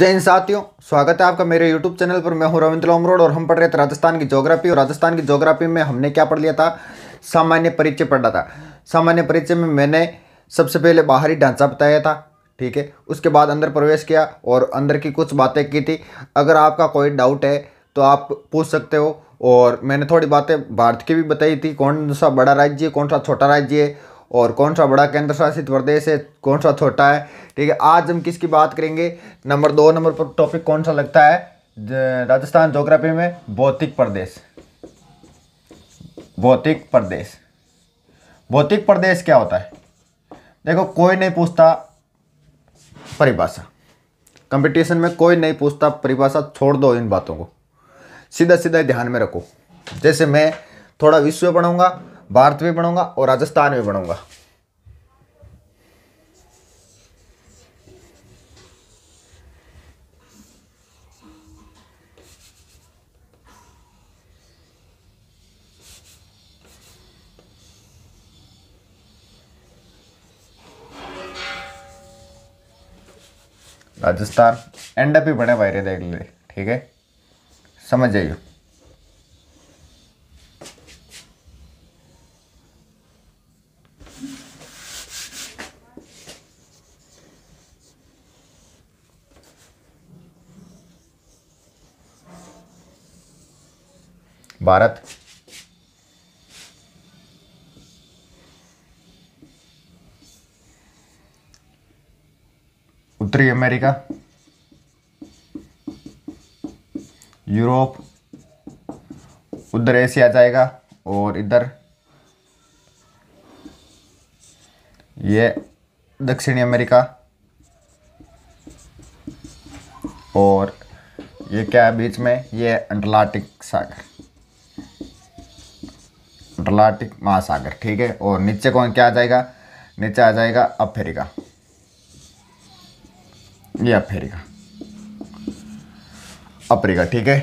जय हिंद साथियों स्वागत है आपका मेरे YouTube चैनल पर मैं हूं रविंद्र अमरोड और हम पढ़ रहे थे राजस्थान की ज्योग्राफी और राजस्थान की ज्योग्राफी में हमने क्या पढ़ लिया था सामान्य परिचय पढ़ा था सामान्य परिचय में मैंने सबसे पहले बाहरी ढांचा बताया था ठीक है उसके बाद अंदर प्रवेश किया और अंदर की कुछ बातें की थी अगर आपका कोई डाउट है तो आप पूछ सकते हो और मैंने थोड़ी बातें भारत की भी बताई थी कौन सा बड़ा राज्य है कौन सा छोटा राज्य है और कौन सा बड़ा केंद्र शासित प्रदेश है कौन सा छोटा है ठीक है आज हम किसकी बात करेंगे नंबर दो नंबर पर टॉपिक कौन सा लगता है राजस्थान जोग्राफी में भौतिक प्रदेश भौतिक प्रदेश भौतिक प्रदेश क्या होता है देखो कोई नहीं पूछता परिभाषा कंपटीशन में कोई नहीं पूछता परिभाषा छोड़ दो इन बातों को सीधा सीधा ध्यान में रखो जैसे मैं थोड़ा विश्व पढ़ूंगा भारत में बनूंगा और राजस्थान में बनूंगा राजस्थान एंड अप ही बने भाई रे देख ले ठीक है समझ जाइए भारत उत्तरी अमेरिका यूरोप उधर एशिया जाएगा और इधर ये दक्षिणी अमेरिका और ये क्या बीच में ये अंटार्कटिक सागर अटलांटिक महासागर ठीक है और नीचे कौन क्या आ जाएगा नीचे आ जाएगा अफ्रीका ये अफ्रीका अफ्रीका ठीक है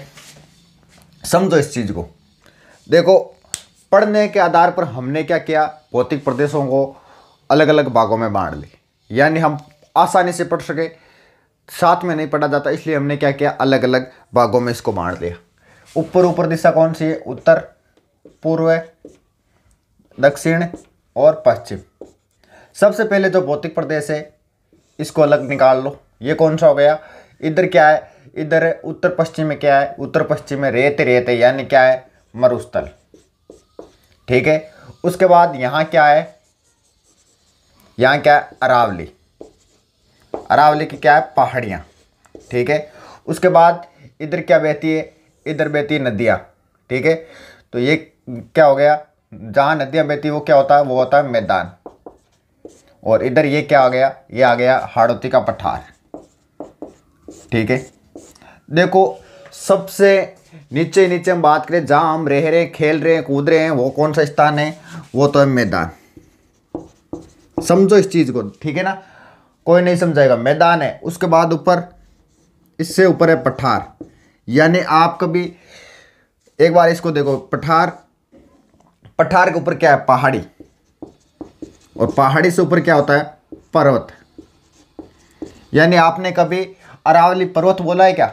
समझो इस चीज़ को देखो पढ़ने के आधार पर हमने क्या किया भौतिक प्रदेशों को अलग अलग भागों में बांट ली यानी हम आसानी से पढ़ सके साथ में नहीं पढ़ा जाता इसलिए हमने क्या किया अलग अलग भागों में इसको बांट दिया ऊपर ऊपर दिशा कौन सी है उत्तर पूर्व दक्षिण और पश्चिम सबसे पहले जो भौतिक प्रदेश है इसको अलग निकाल लो ये कौन सा हो गया इधर क्या है इधर उत्तर पश्चिम में क्या है उत्तर पश्चिम में रेत रेत है यानी क्या है मरुस्थल ठीक है उसके बाद यहाँ क्या है यहाँ क्या है अरावली अरावली की क्या है पहाड़ियाँ ठीक है उसके बाद इधर क्या बहती है इधर बहती है नदियाँ ठीक है तो ये क्या हो गया जहाँ नदियाँ बहती है वो क्या होता है वो होता है मैदान और इधर ये क्या आ गया ये आ गया हाड़ोती का पठार ठीक है देखो सबसे नीचे नीचे हम बात करें जहाँ हम रह रहे हैं खेल रहे हैं कूद रहे हैं वो कौन सा स्थान है वो तो है मैदान समझो इस चीज़ को ठीक है ना कोई नहीं समझाएगा मैदान है उसके बाद ऊपर इससे ऊपर है पठार यानी आप कभी एक बार इसको देखो पठार पठार के ऊपर क्या है पहाड़ी और पहाड़ी से ऊपर क्या होता है पर्वत यानी आपने कभी अरावली पर्वत बोला है क्या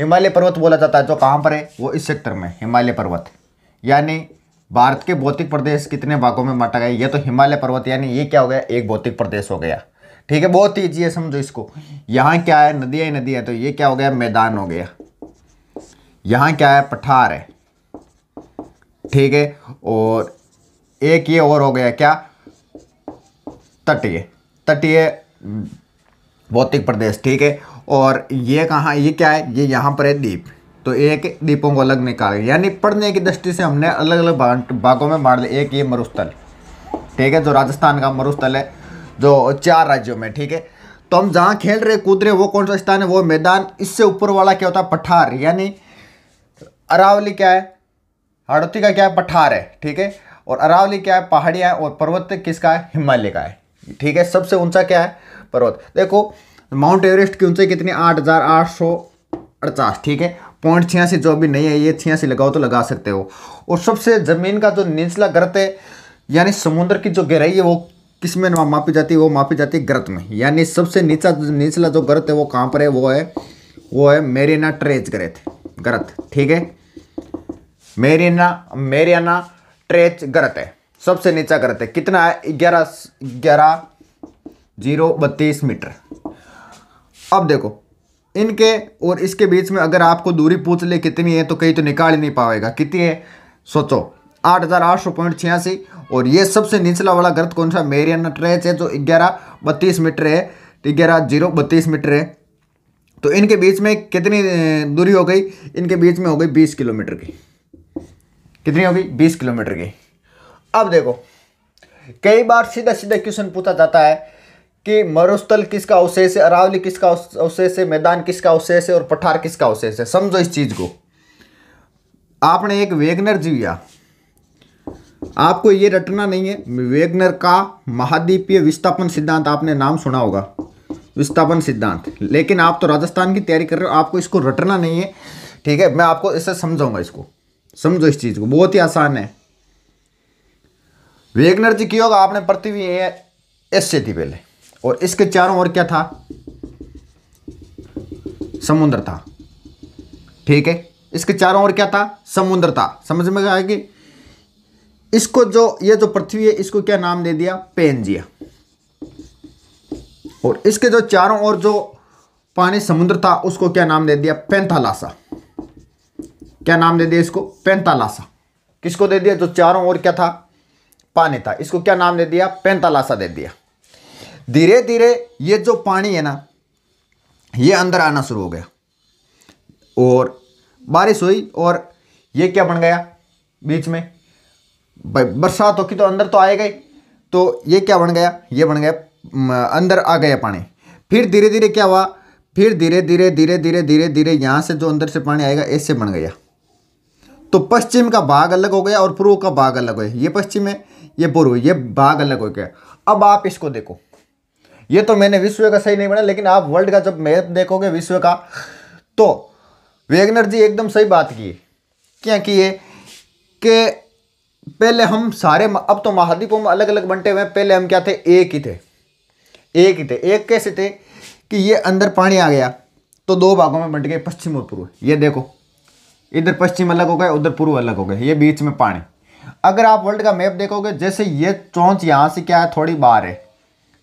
हिमालय पर्वत बोला जाता है जो कहां पर है वो इस सेक्टर में हिमालय पर्वत यानी भारत के भौतिक प्रदेश कितने भागों में बांटा गया ये तो हिमालय पर्वत यानी ये क्या हो गया एक भौतिक प्रदेश हो गया ठीक है बहुत ईजी है समझो इसको यहां क्या है नदियां ही नदियाँ तो ये क्या हो गया मैदान हो गया यहाँ क्या है पठार है ठीक है और एक ये और हो गया क्या तटीय तटीय भौतिक प्रदेश ठीक है और ये कहाँ ये क्या है ये यहाँ पर है द्वीप तो एक द्वीपों को अलग निकाल यानी पढ़ने की दृष्टि से हमने अलग अलग भागों में बांट लिया एक ये मरुस्थल ठीक है जो राजस्थान का मरुस्थल है जो चार राज्यों में ठीक है तो हम जहाँ खेल रहे कूद रहे वो कौन सा स्थान है वो मैदान इससे ऊपर वाला क्या होता है पठार यानी अरावली क्या है हाड़ौती का क्या है पठार है ठीक है और अरावली क्या है पहाड़ियाँ और पर्वत किसका है हिमालय का है ठीक है सबसे ऊंचा क्या है पर्वत देखो माउंट एवरेस्ट की ऊंचाई कितनी आठ हज़ार आठ सौ अड़चास ठीक है पॉइंट छियासी जो भी नहीं है ये छियासी लगाओ तो लगा सकते हो और सबसे ज़मीन का जो निचला गर्त है यानी समुद्र की जो गहराई है वो किस में मापी जाती है वो मापी जाती है गर्त में यानी सबसे नीचा निचला जो गर्त है वो कहाँ पर है वो है वो है मेरीना ट्रेज गर्त गर्त ठीक है मेरीना मेरियाना ट्रेच गलत है सबसे नीचा गलत है कितना है ग्यारह ग्यारह जीरो बत्तीस मीटर अब देखो इनके और इसके बीच में अगर आपको दूरी पूछ ले कितनी है तो कहीं तो निकाल ही नहीं पाएगा कितनी है सोचो आठ हज़ार आठ सौ पॉइंट छियासी और ये सबसे निचला वाला गर्त कौन सा मेरियन ट्रेच है जो ग्यारह बत्तीस मीटर है तो ग्यारह जीरो बत्तीस मीटर है तो इनके बीच में कितनी दूरी हो गई इनके बीच में हो गई बीस किलोमीटर की कितनी होगी बीस किलोमीटर की अब देखो कई बार सीधा सीधा क्वेश्चन पूछा जाता है कि मरुस्थल किसका अवशेष है अरावली किसका अवशेष है मैदान किसका अवशेष है और पठार किसका अवशेष है समझो इस चीज को आपने एक वेगनर जीविया आपको यह रटना नहीं है वेगनर का महाद्वीपीय विस्थापन सिद्धांत आपने नाम सुना होगा विस्थापन सिद्धांत लेकिन आप तो राजस्थान की तैयारी कर रहे हो आपको इसको रटना नहीं है ठीक है मैं आपको इससे समझाऊंगा इसको समझो इस चीज़ को बहुत ही आसान है वेगनर जी की होगा आपने पृथ्वी एस से थी पहले और इसके चारों ओर क्या था समुद्र था ठीक है इसके चारों ओर क्या था समुद्र था समझ में आया कि इसको जो ये जो पृथ्वी है इसको क्या नाम दे दिया पेंजिया और इसके जो चारों ओर जो पानी समुद्र था उसको क्या नाम दे दिया पेंथालासा क्या नाम दे दिया इसको पेंतालासा किसको दे दिया जो चारों ओर क्या था पानी था इसको क्या नाम दे दिया पेंतालासा दे दिया धीरे धीरे ये जो पानी है ना ये अंदर आना शुरू हो गया और बारिश हुई और ये क्या बन गया बीच में बरसात होगी तो अंदर तो आए गए तो ये क्या बन गया ये बन गया अंदर आ गया पानी फिर धीरे धीरे क्या हुआ फिर धीरे धीरे धीरे धीरे धीरे धीरे यहाँ से जो अंदर से पानी आएगा ऐसे बन गया तो पश्चिम का भाग अलग हो गया और पूर्व का भाग अलग हो गया ये पश्चिम है ये पूर्व ये भाग अलग हो गया अब आप इसको देखो ये तो मैंने विश्व का सही नहीं बना लेकिन आप वर्ल्ड का जब मैप देखोगे विश्व का तो वेगनर जी एकदम सही बात की क्या की है कि पहले हम सारे अब तो महाद्वीपों में अलग अलग बंटे हुए पहले हम क्या थे एक ही थे एक ही थे एक कैसे थे कि ये अंदर पानी आ गया तो दो भागों में बंट गए पश्चिम और पूर्व ये देखो इधर पश्चिम अलग हो गए उधर पूर्व अलग हो गए ये बीच में पानी अगर आप वर्ल्ड का मैप देखोगे जैसे ये चौंच यहाँ से क्या है थोड़ी बाहर है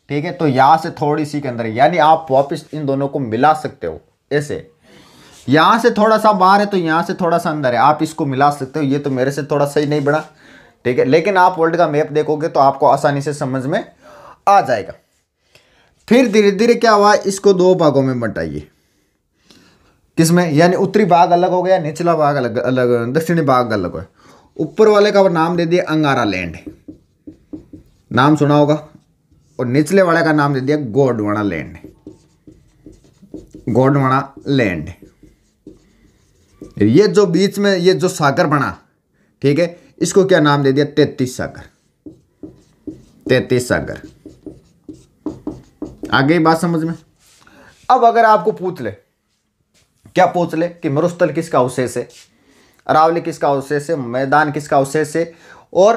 ठीक है तो यहाँ से थोड़ी सी के अंदर यानी आप वापस इन दोनों को मिला सकते हो ऐसे यहाँ से थोड़ा सा बाहर है तो यहाँ से थोड़ा सा अंदर है आप इसको मिला सकते हो ये तो मेरे से थोड़ा सही नहीं बढ़ा ठीक है लेकिन आप वर्ल्ड का मैप देखोगे तो आपको आसानी से समझ में आ जाएगा फिर धीरे धीरे क्या हुआ इसको दो भागों में बटाइए किसमें यानी उत्तरी भाग अलग हो गया निचला भाग अलग अलग दक्षिणी भाग अलग हो गया ऊपर वाले का नाम दे दिया अंगारा लैंड नाम सुना होगा और निचले वाले का नाम दे दिया गोडवाणा लैंड गोडवाणा लैंड ये जो बीच में ये जो सागर बना ठीक है इसको क्या नाम दे दिया तैतीस सागर तैतीस सागर आगे बात समझ में अब अगर आपको पूछ ले क्या पूछ ले कि मरुस्थल किसका अवशेष है अरावली किसका अवशेष है मैदान किसका अवशेष है और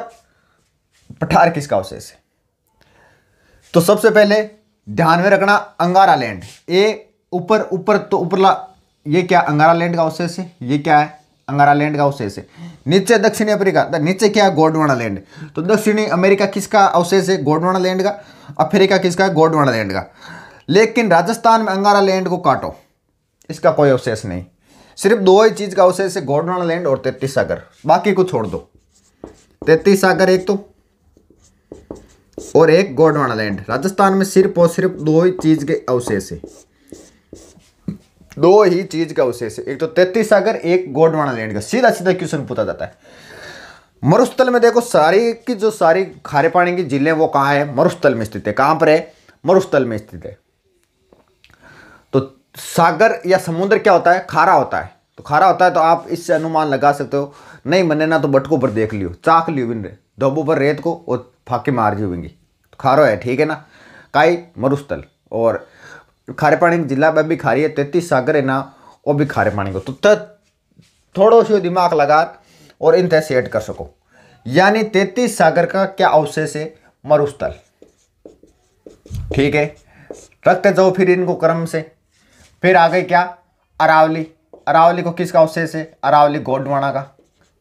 पठार किसका अवशेष है तो सबसे पहले ध्यान में रखना अंगारा लैंड ये ऊपर ऊपर तो ऊपरला ये क्या अंगारा लैंड का अवशेष है ये क्या है अंगारा लैंड का अवशेष है नीचे दक्षिणी अफ्रीका नीचे क्या है गोडवाना लैंड तो दक्षिणी अमेरिका किसका अवशेष है गोडवाना लैंड का अफ्रीका किसका है गोडवाना लैंड का लेकिन राजस्थान में अंगारा लैंड को काटो इसका कोई अवशेष नहीं सिर्फ दो ही चीज़ का अवशेष है गोडवाना लैंड और तैतीस सागर बाकी को छोड़ दो तैतीस सागर एक तो और एक गोडवाणा लैंड राजस्थान में सिर्फ और सिर्फ दो ही चीज़ के अवशेष है दो ही चीज़ का अवशेष है एक तो तैतीस सागर एक गोडवाणा लैंड का सीधा सीधा क्वेश्चन पूछा जाता है मरुस्थल में देखो सारी की जो सारी खारे पानी की जिले वो कहाँ है मरुस्थल में स्थित है कहां पर है मरुस्थल में स्थित है सागर या समुद्र क्या होता है खारा होता है तो खारा होता है तो आप इससे अनुमान लगा सकते हो नहीं मने ना तो बटकों पर देख लियो चाक लियो बिन धोबों पर रेत को और फाके मार जी तो खारो है ठीक है ना काई मरुस्थल और खारे पानी जिला में भी खारी है तैतीस सागर है ना वो भी खारे पानी को तो थोड़ो सो दिमाग लगा और इन तय सेट कर सको यानी तैतीस सागर का क्या अवशेष है मरुस्थल ठीक है रखते जाओ फिर इनको क्रम से फिर आ गई क्या अरावली अरावली को किसका अवशेष है अरावली गोडवाणा का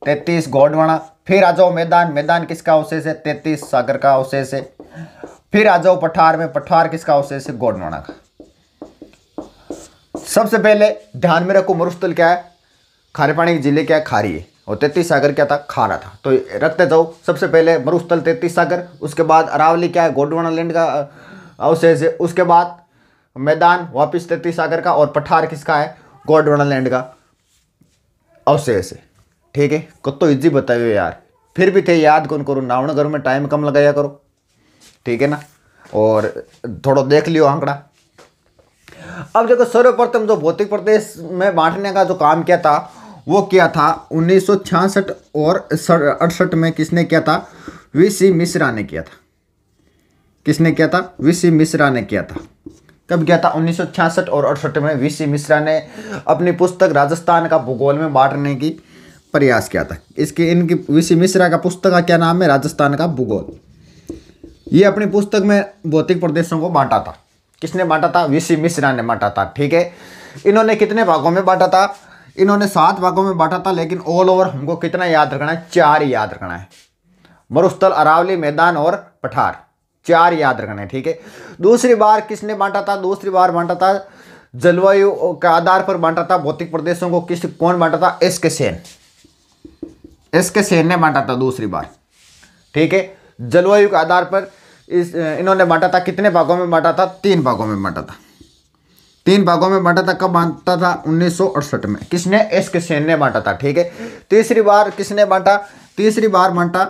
तैतीस गोडवाणा फिर आ जाओ मैदान मैदान किसका अवशेष है तैतीस सागर का अवशेष है फिर आ जाओ पठार में पठार किसका अवशेष है गोडवाणा का सबसे पहले ध्यान में रखो मरुस्थल क्या है खारे पानी जिले क्या है खारी है और तैतीस सागर क्या था खारा था तो रखते जाओ सबसे पहले मरुस्थल तैतीस सागर उसके बाद अरावली क्या है गोडवाणा लैंड का अवशेष है उसके बाद मैदान वापिस तैतीस सागर का और पठार किसका है गोडवाना लैंड का अवश्य ऐसे ठीक है कत्तो इजी बताइए यार फिर भी थे याद कौन करो नावण करो में टाइम कम लगाया करो ठीक है ना और थोड़ा देख लियो आंकड़ा अब देखो सर्वप्रथम जो भौतिक प्रदेश में बांटने का जो काम किया था वो किया था उन्नीस और अड़सठ में किसने किया था वी सी मिश्रा ने किया था किसने किया था वी सी मिश्रा ने किया था कब गया था उन्नीस और अड़सठ में वी सी मिश्रा ने अपनी पुस्तक राजस्थान का भूगोल में बांटने की प्रयास किया था इसके इनकी वी सी मिश्रा का पुस्तक का क्या नाम है राजस्थान का भूगोल ये अपनी पुस्तक में भौतिक प्रदेशों को बांटा था किसने बांटा था वी सी मिश्रा ने बांटा था ठीक है इन्होंने कितने भागों में बांटा था इन्होंने सात भागों में बांटा था लेकिन ऑल ओवर हमको कितना याद रखना है चार याद रखना है मरुस्थल अरावली मैदान और पठार चार याद रखना है ठीक है दूसरी बार किसने बांटा था दूसरी बार बांटा था जलवायु के आधार पर बांटा था भौतिक प्रदेशों को किस कौन बांटा था एस के सेन एस के सेन ने बांटा था दूसरी बार ठीक है जलवायु के आधार पर इस इन्होंने बांटा था कितने भागों में बांटा था तीन भागों में बांटा था तीन भागों में बांटा था कब बांटा था उन्नीस में किसने एस के सेन ने बांटा था ठीक है तीसरी बार किसने बांटा तीसरी बार बांटा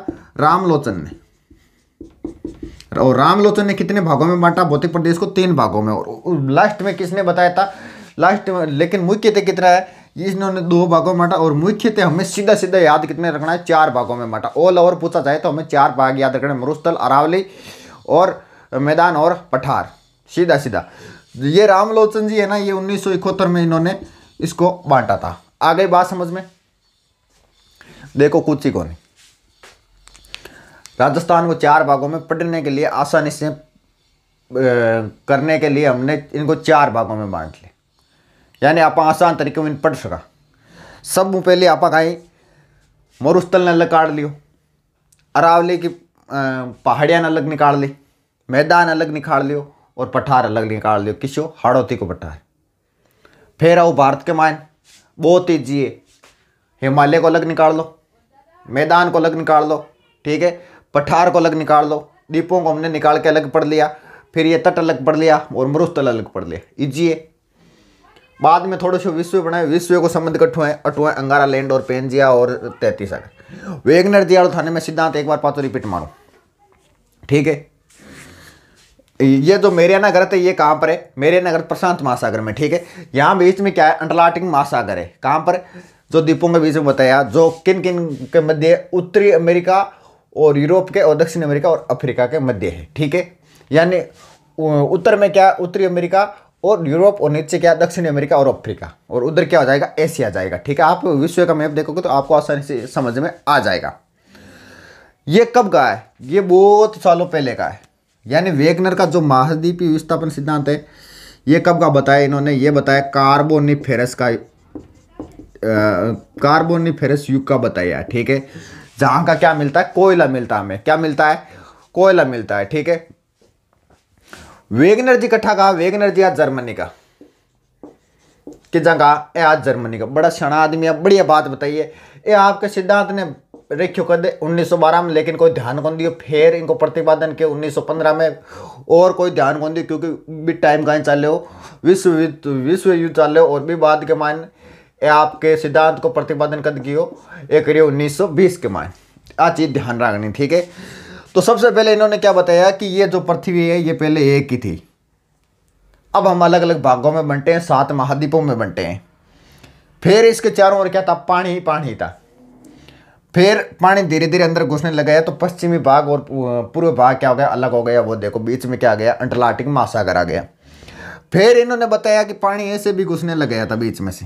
रामलोचन ने और रामलोचन ने कितने भागों में बांटा भौतिक प्रदेश को तीन भागों में और लास्ट में किसने बताया था लास्ट में लेकिन मुख्यतः कितना है इन्होंने दो भागों में बांटा और मुख्यतः हमें सीधा सीधा याद कितने रखना है चार भागों में बांटा ऑल ओवर पूछा जाए तो हमें चार भाग याद रखना है मरुस्थल अरावली और मैदान और पठार सीधा सीधा ये रामलोचन जी है ना ये उन्नीस में इन्होंने इसको बांटा था आ गई बात समझ में देखो कुछ ही कौन है राजस्थान को चार भागों में पढ़ने के लिए आसानी से करने के लिए हमने इनको चार भागों में बांट लिया यानी आप आसान तरीके में पढ़ सका सब पहले आप कहीं मरुस्थल ने अलग काट लियो अरावली की पहाड़ियाँ अलग निकाल ली मैदान अलग निकाल लियो और पठार अलग निकाल लियो किसो हाड़ौती को पठार फिर आओ भारत के मायन बहुत ही जिए हिमालय को अलग निकाल लो मैदान को अलग निकाल लो ठीक है पठार को अलग निकाल लो दीपों को हमने निकाल के अलग पढ़ लिया फिर ये तट अलग पढ़ लिया और मरुस्थल अलग पढ़ लिया इजी है बाद में थोड़े से विश्व बनाए विश्व को संबंध कट्ठो है अटुआ अंगारा लैंड और पेंजिया और तैतीस अगर वेगनर दियाड़ो थाने में सिद्धांत एक बार पाँचों रिपीट मारो ठीक है ये जो मेरियाना नगर है ये कहाँ पर है मेरियाना गर्त प्रशांत महासागर में ठीक है यहाँ बीच में क्या है अंटलाटिक महासागर है कहाँ पर जो द्वीपों के बीच में बताया जो किन किन के मध्य उत्तरी अमेरिका और यूरोप के और दक्षिण अमेरिका और अफ्रीका के मध्य है ठीक है यानी उत्तर में क्या उत्तरी अमेरिका और यूरोप और नीचे क्या दक्षिण अमेरिका और अफ्रीका और उधर क्या हो जाएगा एशिया जाएगा ठीक है आप विश्व का मैप देखोगे तो आपको आसानी से समझ में आ जाएगा ये कब का है ये बहुत सालों पहले का है यानी वेगनर का जो महाद्वीपीय विस्थापन सिद्धांत है ये कब का बताया इन्होंने ये बताया कार्बोनिफेरस का कार्बोनिफेरस युग का बताया ठीक है जहां का क्या मिलता है कोयला मिलता है हमें क्या मिलता है कोयला मिलता है ठीक है वेगनर जी इकट्ठा कहा वेगनर जी आज जर्मनी का कि जगह ए आज जर्मनी का बड़ा क्षण आदमी है बढ़िया बात बताइए ये आपके सिद्धांत ने रेख्यो कर दे उन्नीस में लेकिन कोई ध्यान कौन दियो फिर इनको प्रतिपादन के 1915 में और कोई ध्यान कौन दियो क्योंकि भी टाइम कहीं चल रहे हो विश्व युद्ध विश्व युद्ध चल रहे हो और भी बाद के मान आपके सिद्धांत को प्रतिपादन कर दियो एक रे उन्नीस के में आ चीज़ ध्यान रखनी ठीक है तो सबसे पहले इन्होंने क्या बताया कि ये जो पृथ्वी है ये पहले एक ही थी अब हम अलग अलग भागों में बंटे हैं सात महाद्वीपों में बंटे हैं फिर इसके चारों ओर क्या था पानी ही पानी था फिर पानी धीरे धीरे अंदर घुसने लगाया तो पश्चिमी भाग और पूर्व भाग क्या हो गया अलग हो गया वो देखो बीच में क्या आ गया अंटार्कटिक महासागर आ गया फिर इन्होंने बताया कि पानी ऐसे भी घुसने लग गया था बीच में से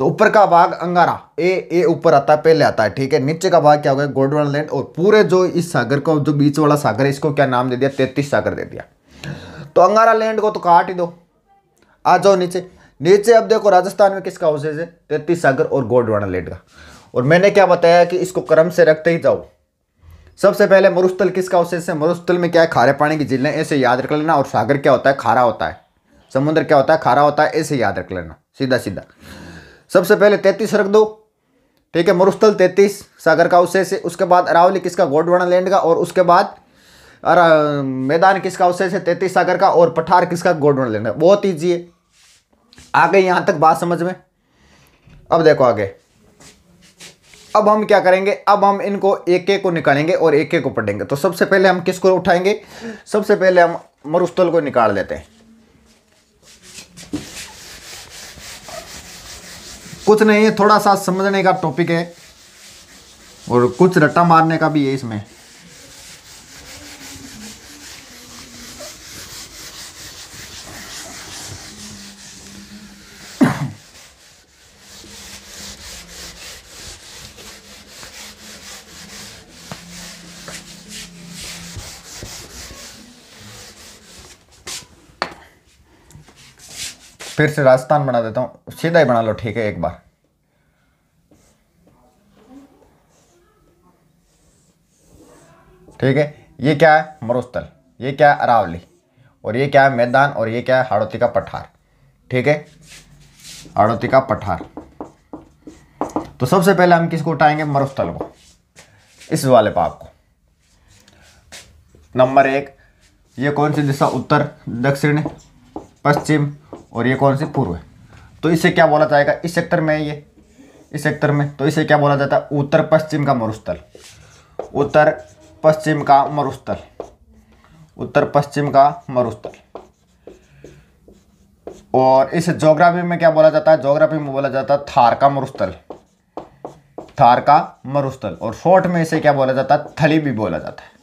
तो ऊपर का भाग अंगारा ए ए ऊपर आता है पहले आता है ठीक है नीचे का भाग क्या हो गया गोडवान लैंड और पूरे जो इस सागर का जो बीच वाला सागर है इसको क्या नाम दे दिया तैतीस सागर दे दिया तो अंगारा लैंड को तो काट ही दो आ जाओ नीचे नीचे अब देखो राजस्थान में किसका हाउसेज है तैतीस सागर और गोडवाना लैंड का और मैंने क्या बताया कि इसको क्रम से रखते ही जाओ सबसे पहले मरुस्थल किसका अवशेष है मरुस्थल में क्या है खारे पानी की है ऐसे याद रख लेना और सागर क्या होता है खारा होता है समुद्र क्या होता है खारा होता है ऐसे याद रख लेना सीधा सीधा सबसे पहले तैतीस रख दो ठीक है मरुस्थल तैतीस सागर का उसे से उसके बाद अरावली किसका गोडवाना लैंड का और उसके बाद अरा मैदान किसका उसे से तैतीस सागर का और पठार किसका गोडवाना लैंड का बहुत ईजी है आ गए यहाँ तक बात समझ में अब देखो आगे अब हम क्या करेंगे अब हम इनको एक एक को निकालेंगे और एक एक को पढ़ेंगे तो सबसे पहले हम किसको उठाएंगे सबसे पहले हम मरुस्थल को निकाल लेते हैं कुछ नहीं है थोड़ा सा समझने का टॉपिक है और कुछ रट्टा मारने का भी है इसमें फिर से राजस्थान बना देता हूँ सीधा ही बना लो ठीक है एक बार ठीक है ये क्या है मरुस्थल ये क्या है अरावली और ये क्या है मैदान और ये क्या है हाड़ोती का पठार ठीक है हाड़ोती का पठार तो सबसे पहले हम किसको उठाएंगे मरुस्थल को इस वाले पाप को नंबर एक ये कौन सी दिशा उत्तर दक्षिण पश्चिम और ये कौन सी पूर्व है तो इसे क्या बोला जाएगा इस सेक्टर में ये इस सेक्टर में तो इसे क्या बोला जाता है उत्तर पश्चिम का मरुस्थल उत्तर पश्चिम का मरुस्थल उत्तर पश्चिम का मरुस्थल और इस जोग्राफी में क्या बोला जाता है जोग्राफी में बोला जाता है थार का मरुस्थल थार का मरुस्थल और शॉर्ट में इसे क्या बोला जाता है थली भी बोला जाता है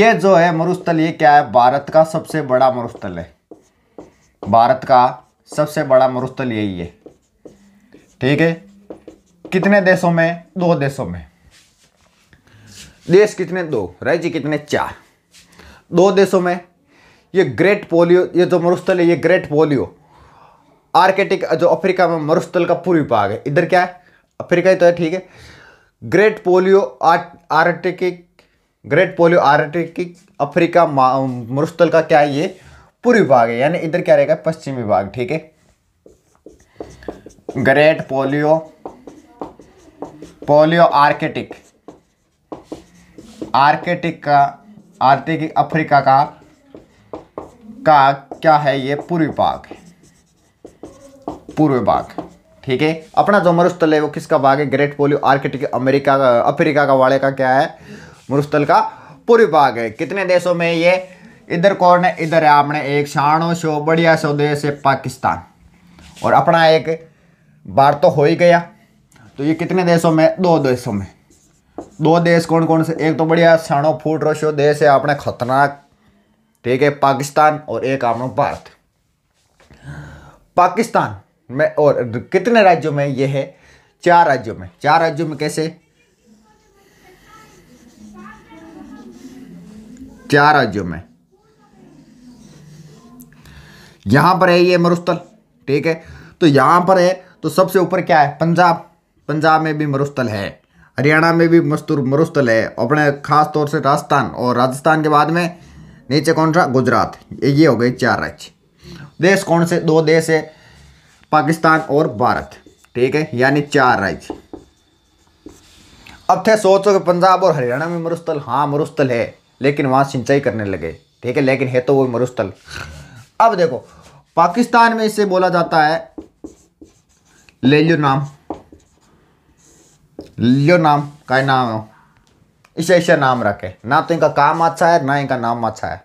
ये जो है मरुस्थल ये क्या है भारत का सबसे बड़ा मरुस्थल है भारत का सबसे बड़ा मरुस्थल यही है ठीक है कितने देशों में दो देशों में देश कितने दो राज्य कितने चार दो देशों में ये ग्रेट पोलियो ये जो मरुस्थल है ये ग्रेट पोलियो आर्केटिक जो अफ्रीका में मरुस्थल का पूर्वी भाग है इधर क्या है अफ्रीका ही तो है ठीक है great paleo arctic great paleo arctic Africa मरुस्थल का क्या है ये पूर्व विभाग है यानी इधर क्या रहेगा पश्चिम विभाग ठीक है great paleo paleo arctic arctic का आर्थिक अफ्रीका का का क्या है ये पूर्वी विभाग पूर्वी भाग ठीक है अपना जो मरुस्थल है वो किसका भाग है ग्रेट पोलियो आर्किटिक अमेरिका का अफ्रीका का वाले का क्या है मरुस्थल का पूर्व भाग है कितने देशों में ये इधर कौन है इधर है आपने एक शानो शो बढ़िया सो देश है पाकिस्तान और अपना एक बार तो हो ही गया तो ये कितने देशों में दो देशों में दो देश कौन कौन से एक तो बढ़िया साणो फूट रोशो देश है अपने खतरनाक ठीक है पाकिस्तान और एक आप भारत पाकिस्तान में और कितने राज्यों में ये है चार राज्यों में चार राज्यों में कैसे चार राज्यों में यहाँ पर है ये मरुस्थल ठीक है तो यहाँ पर है तो सबसे ऊपर क्या है पंजाब पंजाब में भी मरुस्थल है हरियाणा में भी मस्तूर मरुस्थल है अपने खास तौर से राजस्थान और राजस्थान के बाद में नीचे कौन सा गुजरात ये हो गए चार राज्य देश कौन से दो देश है पाकिस्तान और भारत ठीक है यानी चार राज्य अब थे सोचो कि पंजाब और हरियाणा में मरुस्थल हाँ मरुस्थल है लेकिन वहाँ सिंचाई करने लगे ठीक है लेकिन है तो वो मरुस्थल अब देखो पाकिस्तान में इसे बोला जाता है ले लियो नाम लियो नाम का नाम हो इसे ऐसे नाम रखे ना तो इनका काम अच्छा है ना इनका नाम अच्छा है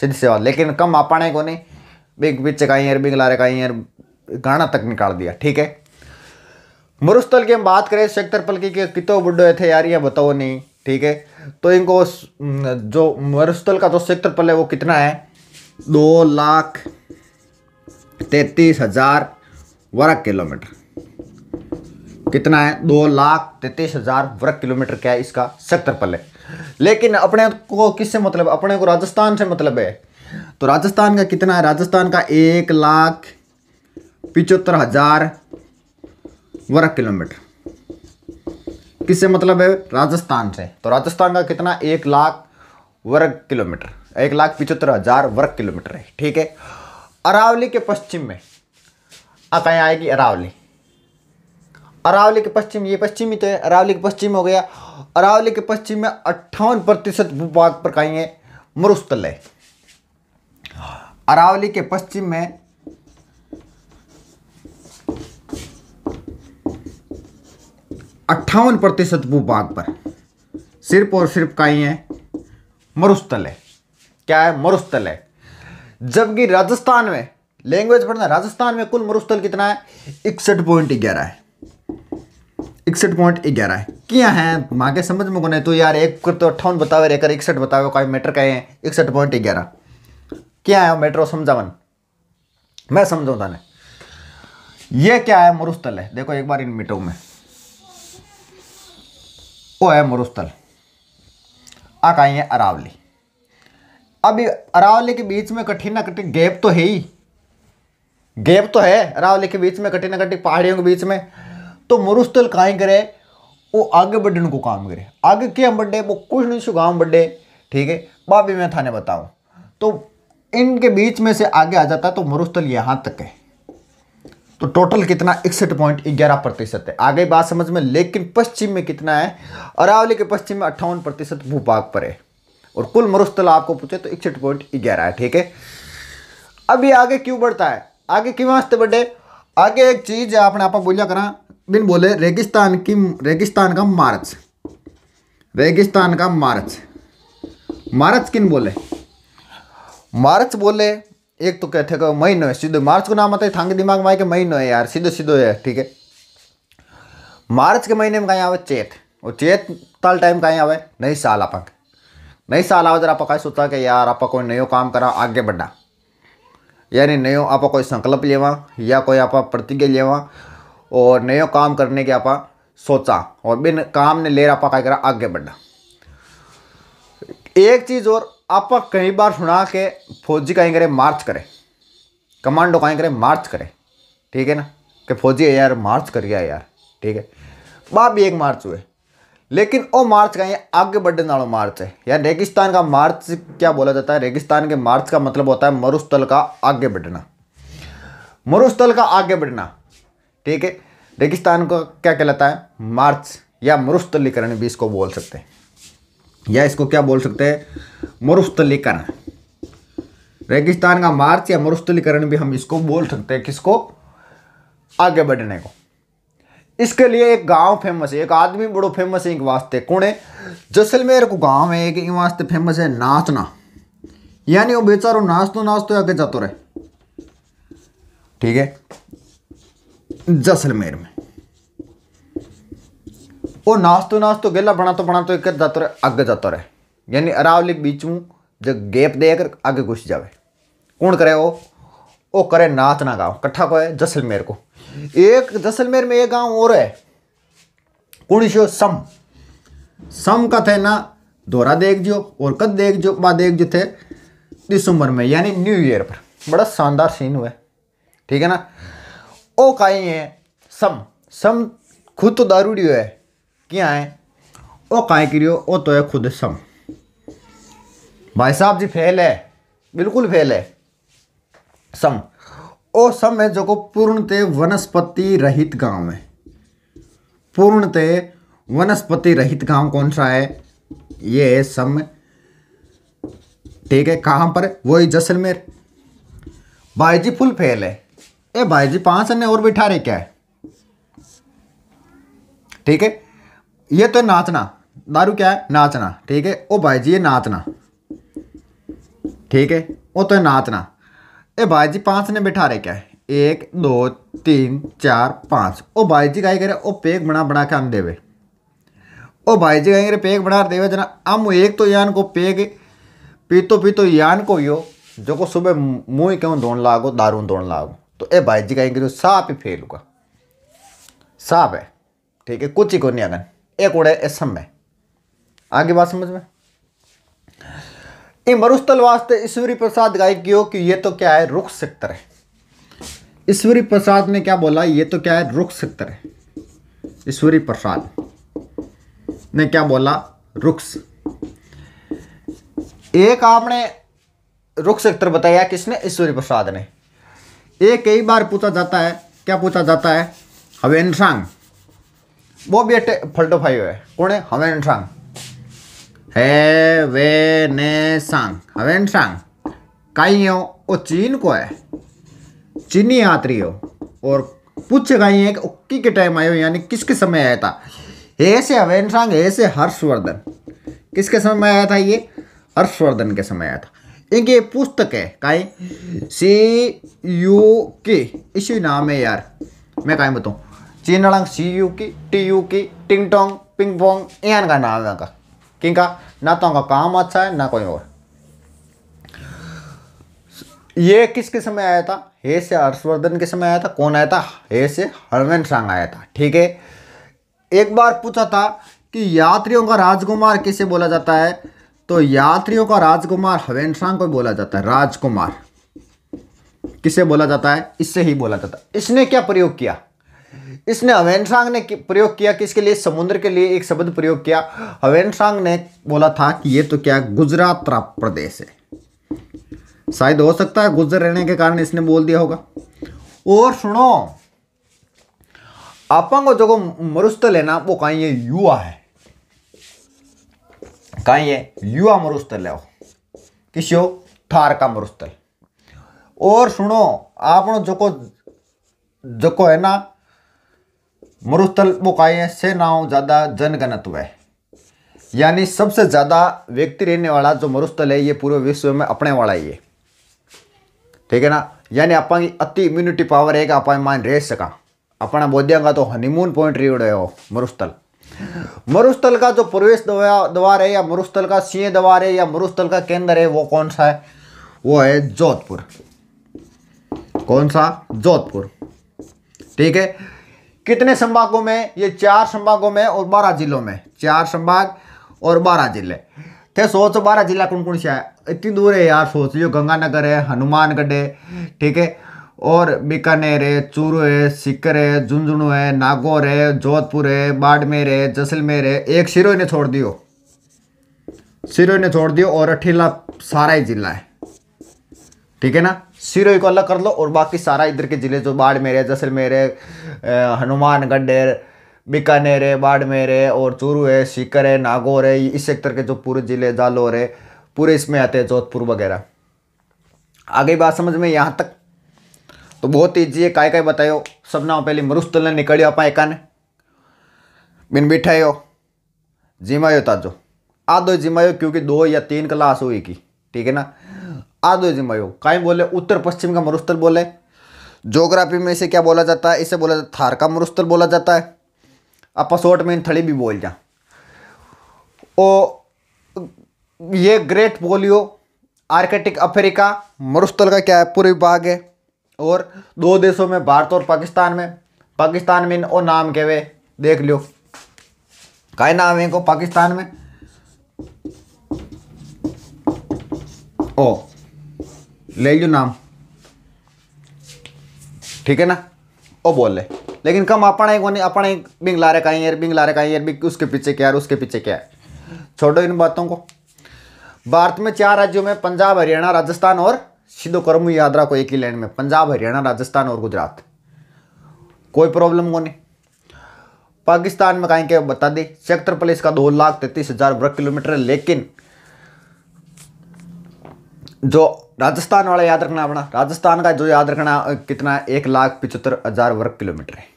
सीधी सेवा लेकिन कम आपाने को नहीं बिग बिच कहीं यार बिग लारे कहीं यार गाना तक निकाल दिया ठीक है मरुस्थल की हम बात करें शेखतर पलकी के कितो बुड्ढे थे यार ये बताओ नहीं ठीक है तो इनको जो मरुस्थल का जो तो सेक्टर पल है वो कितना है दो लाख तैतीस हजार वर्ग किलोमीटर कितना है दो लाख तैतीस हजार वर्ग किलोमीटर क्या है इसका पल है लेकिन अपने को किससे मतलब अपने को राजस्थान से मतलब है तो राजस्थान का कितना है राजस्थान का एक लाख पिचहत्तर हजार वर्ग किलोमीटर किससे मतलब है राजस्थान से तो राजस्थान का कितना एक लाख वर्ग किलोमीटर एक लाख पिचहत्तर हजार वर्ग किलोमीटर है ठीक है अरावली के पश्चिम में कहीं आएगी अरावली अरावली के पश्चिम ये पश्चिमी तो है अरावली के पश्चिम हो गया अरावली के पश्चिम में अट्ठावन प्रतिशत भूभाग पर कहीं है मरुस्थल है अरावली के पश्चिम में अट्ठावन प्रतिशत भूभाग पर सिर्फ और सिर्फ कहीं है मरुस्थल है क्या है मरुस्थल है जबकि राजस्थान में लैंग्वेज पढ़ना राजस्थान में कुल मरुस्थल कितना है इकसठ पॉइंट ग्यारह है इकसठ पॉइंट ग्यारह है क्या है माँ के समझ में कौन है तो यार एक कर तो अट्ठावन बतावे एक कर इकसठ बतावे का मीटर कहे हैं इकसठ पॉइंट ग्यारह क्या है मेट्रो समझावन मैं समझौता था ये क्या है मरुस्थल है देखो एक बार इन मीटरों में वो है मरुस्थल आ का है अरावली अब अरावली के बीच में कठिन ना कठिन गैप तो है ही गैप तो है अरावली के बीच में कठिन ना कठिन पहाड़ियों के बीच में तो का ही करे वो आगे बढ़ने को काम करे आगे क्या बढ़े वो कुछ नहीं सुगाम बढ़े ठीक है बाबी मैं थाने बताऊँ तो इनके बीच में से आगे आ जाता है तो मरुस्थल यहाँ तक है तो टोटल कितना इकसठ पॉइंट ग्यारह प्रतिशत है आगे बात समझ में लेकिन पश्चिम में कितना है अरावली के पश्चिम में अट्ठावन प्रतिशत भूभाग पर है और कुल मरुस्थल आपको पूछे तो इकसठ पॉइंट ग्यारह है ठीक है अब ये आगे क्यों बढ़ता है आगे क्यों वास्ते बढ़े आगे एक चीज अपने आप बोलिया करा बिन बोले रेगिस्तान की रेगिस्तान का मार्च रेगिस्तान का मार्च मार्च किन बोले मार्च बोले एक तो कहते को महीनो है सीधे मार्च को नाम आता है थांगे दिमाग में आए कि महीनो है यार सीधो सीधो है ठीक है मार्च के महीने में कहीं आवे चेत और चेत ताल टाइम कहीं आवे नहीं साल आपक नहीं सालावदर आप सोचता कि यार आप कोई नयो काम करा आगे बढ़ा यानी नयो आप कोई संकल्प लेवा या कोई आप प्रतिज्ञा लेवा और नयो काम करने के आप सोचा और बिन काम ने लेर आप करा आगे बढ़ा एक चीज़ और आप कई बार सुना के फौजी कहीं करे मार्च करे कमांडो कहीं करे मार्च करे ठीक है ना कि फौजी यार मार्च कर गया यार ठीक है बाप भी एक मार्च हुए लेकिन वो मार्च का ये आगे बढ़ने वालों मार्च है या रेगिस्तान का मार्च क्या बोला जाता है रेगिस्तान के मार्च का मतलब होता है मरुस्थल का आगे बढ़ना मरुस्थल का आगे बढ़ना ठीक है रेगिस्तान को क्या कहलाता है मार्च या मरुस्थलीकरण भी इसको बोल सकते हैं या इसको क्या बोल सकते हैं मरुस्थलीकरण रेगिस्तान का मार्च या मरुस्थलीकरण भी हम इसको बोल सकते हैं किसको आगे बढ़ने को इसके लिए एक गांव फेमस है एक आदमी बड़ो फेमस है इनके वास्ते कौन है जैसलमेर को गांव है एक इन वास्ते फेमस है नाचना यानी वो बेचारो नाचतो नाचतो आगे जाते रहे ठीक है जैसलमेर में वो नाचतो नाचतो गेला बनाते बनाते एक जाते रहे आगे जाते रहे यानी अरावली बीच में जब गैप देकर आगे घुस जावे कौन करे वो वो करे नाचना गाँव कट्ठा को है जैसलमेर को एक जैसलमेर में एक गांव और है कुणिशो सम सम का थे ना दोरा देख जो और कद देख जो बाद देख जो थे दिसंबर में यानी न्यू ईयर पर बड़ा शानदार सीन हुआ ठीक है ना ओ काई है सम सम खुद तो दारूडियो है क्या है ओ काई करियो ओ तो है खुद सम भाई साहब जी फेल है बिल्कुल फेल है सम सब है जो पूर्णते वनस्पति रहित गांव है पूर्णते वनस्पति रहित गांव कौन सा है ये है सम ठीक है कहां पर वही जैसलमेर भाई जी फुल फेल है ए भाई जी पांच अन्य और बिठा रहे क्या है ठीक है ये तो नाचना दारू क्या है नाचना ठीक है ओ भाई जी ये नाचना ठीक है वो तो नाचना ए भाई जी पाँच ने बैठा रहे क्या एक दो तीन चार पाँच ओ भाई जी गाय करे ओ पेक बना बना के हम देवे ओ भाई जी गाय करे पेक बना देवे जना हम एक तो यान को पेक पीतो पीतो यान को यो जो को सुबह मुँह क्यों दौड़ लागो दारू दौड़ लागो तो ए भाई जी गाय करे साफ ही फेल होगा साफ है ठीक है कुछ ही को नहीं आगन एक उड़े ए समय आगे बात समझ में ये मरुस्थल वास्ते ईश्वरी प्रसाद गायक की हो कि ये तो क्या है रुख सिक्तर है ईश्वरी प्रसाद ने क्या बोला ये तो क्या है रुख सिक्तर है ईश्वरी प्रसाद ने क्या बोला रुक्स एक आपने रुख सिक्तर बताया किसने ईश्वरी प्रसाद ने एक कई बार पूछा जाता है क्या पूछा जाता है हवेन सांग वो भी फल्टो फाइव है कौन है हवेन सांग हेवेनेसांग हवेनसांग वो चीन को है चीनी यात्री हो और पूछे गए है कि के टाइम आयो यानी किसके समय आया था ऐसे हवेनसांग ऐसे हर्षवर्धन किसके समय आया था ये हर्षवर्धन के समय आया था इनकी पुस्तक है कहीं सी यू के इसी नाम है यार मैं कहीं बताऊँ चीन सी यू की टी यू की टिंग टोंग पिंग पोंग यान का नाम है का किनका ना तो उनका काम अच्छा है ना कोई और ये किस किस में आया था हे से हर्षवर्धन के समय आया था कौन आया था हे से हरमन सांग आया था ठीक है एक बार पूछा था कि यात्रियों का राजकुमार किसे बोला जाता है तो यात्रियों का राजकुमार हवेनसांग सांग को बोला जाता है राजकुमार किसे बोला जाता है इससे ही बोला जाता है इसने क्या प्रयोग किया इसने अवेनसांग ने प्रयोग किया किसके लिए समुद्र के लिए एक शब्द प्रयोग किया अवेनसांग ने बोला था कि ये तो क्या गुजरात प्रदेश है शायद हो सकता है गुजर रहने के कारण इसने बोल दिया होगा और सुनो आपको जो को है ना वो कहीं ये युवा है कहीं ये युवा मरुस्थल है किसी थार का मरुस्थल और सुनो आप जो को जो को है ना मरुतल मुकाये से नाव ज़्यादा जनगणत्व है यानी सबसे ज़्यादा व्यक्ति रहने वाला जो मरुस्थल है ये पूरे विश्व में अपने वाला ही है ठीक है ना यानी आप अति इम्यूनिटी पावर है कि आप मान रह सका अपना बोधिया का तो हनीमून पॉइंट रिवड है वो मरुस्थल मरुस्थल का जो प्रवेश द्वार है या मरुस्थल का सिंह द्वार है या मरुस्थल का केंद्र है वो कौन सा है वो है जोधपुर कौन सा जोधपुर ठीक है कितने संभागों में ये चार संभागों में और बारह जिलों में चार संभाग और बारह जिले थे सोच बारह जिला कौन कौन से है इतनी दूर है यार सोच लियो गंगानगर है हनुमानगढ़ है ठीक है और बीकानेर है चूरू है सीकर है झुंझुनू है नागौर है जोधपुर है बाड़मेर है जैसलमेर है एक सिरोही ने छोड़ दियो सिरोही ने छोड़ दियो और अठीला सारा ही जिला है ठीक है ना सिरो को अलग कर लो और बाकी सारा इधर के ज़िले जो बाड़मेर है जैसलमेर है हनुमानगढ़ है बीकानेर है बाड़मेर है और चूरू है सीकर है नागौर है इस सेक्टर के जो पूरे ज़िले जालोर है पूरे इसमें आते हैं जोधपुर वगैरह आगे बात समझ में यहाँ तक तो बहुत ईजी है काय काय बतायो सब ना पहले मरुस्थल ने निकलियो अपा एक ने बिन हो जिमायो ताजो आ दो जिमायो क्योंकि दो या तीन क्लास हुई की ठीक है ना आदोजिम जिम्बायो काय बोले उत्तर पश्चिम का मरुस्थल बोले जोग्राफी में इसे क्या बोला जाता है इसे बोला जाता थार का मरुस्थल बोला जाता है आप शॉर्ट में थड़ी भी बोल जा ओ ये ग्रेट पोलियो आर्कटिक अफ्रीका मरुस्थल का क्या है पूर्वी भाग है और दो देशों में भारत और पाकिस्तान में पाकिस्तान में ओ नाम के वे देख लियो काय नाम है को पाकिस्तान में ओ ले लो नाम ठीक है ना ओ बोल ले लेकिन कम अपन एक वन अपन एक बिंग ला का यार बिंग ला का यार बिंग उसके पीछे क्या है उसके पीछे क्या है छोड़ो इन बातों को भारत में चार राज्यों में पंजाब हरियाणा राजस्थान और सिद्धो कर्म यादरा को एक ही लैंड में पंजाब हरियाणा राजस्थान और गुजरात कोई प्रॉब्लम को नहीं पाकिस्तान में कहीं के बता दे सेक्टर प्लेस का दो लाख तैतीस हजार वर्ग किलोमीटर लेकिन जो राजस्थान वाला याद रखना अपना राजस्थान का जो याद रखना कितना एक लाख पिचहत्तर हज़ार वर्ग किलोमीटर है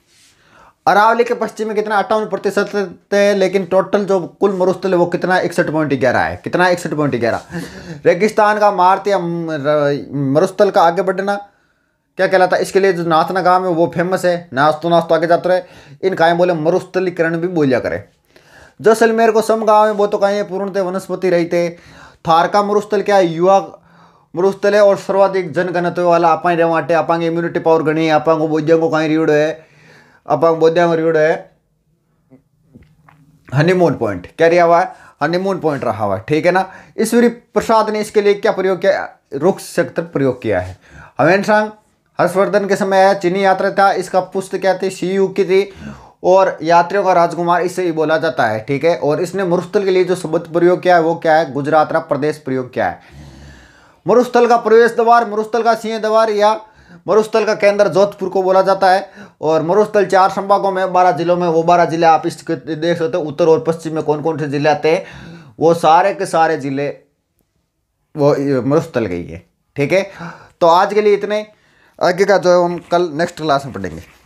अरावली के पश्चिम में कितना अट्ठावन प्रतिशत है लेकिन टोटल जो कुल मरुस्थल है वो कितना इकसठ पॉइंट ग्यारह है कितना इकसठ पॉइंट ग्यारह रेगिस्तान का मार्त या मरुस्थल का आगे बढ़ना क्या कहलाता है इसके लिए जो नाथना गांव है वो फेमस है नाच तो आगे जाते रहे इन काय बोले मरुस्थलीकरण भी बोलिया करे जैसलमेर को सम गाँव है वो तो कहें पूर्णतः वनस्पति रही थे थार का मरुस्थल क्या है युवा और બરોસ્તલે ઓર સર્વાધિક જનઘનત્વવાળા આપાંય રહેવા માટે આપાંગ ઇમ્યુનિટી પાવર अपांग बोध्यांग को कहीं રીવડો है अपांग बोध्यांग રીવડો है हनीमून पॉइंट क्या रहा हुआ है हनीमून पॉइंट रहा हुआ है ठीक है ना ईश्वरी प्रसाद ने इसके लिए क्या प्रयोग किया रुख शक्त प्रयोग किया है हमेन संग हर्षवर्धन के समय चीनी यात्रा था इसका पुस्त क्या थी सी यू की थी और यात्रियों का राजकुमार इसे ही बोला जाता है ठीक है और इसने मुरुस्तल के लिए जो शब्द प्रयोग किया है वो क्या है गुजरात प्रदेश प्रयोग किया है मरुस्थल का प्रवेश द्वार मरुस्थल का सिंह द्वार या मरुस्थल का केंद्र जोधपुर को बोला जाता है और मरुस्थल चार संभागों में बारह जिलों में वो बारह जिले आप इस देख सकते हो उत्तर और पश्चिम में कौन कौन से जिले आते हैं वो सारे के सारे जिले वो मरुस्थल गई है ठीक है तो आज के लिए इतने आगे का जो है हम कल नेक्स्ट क्लास में पढ़ेंगे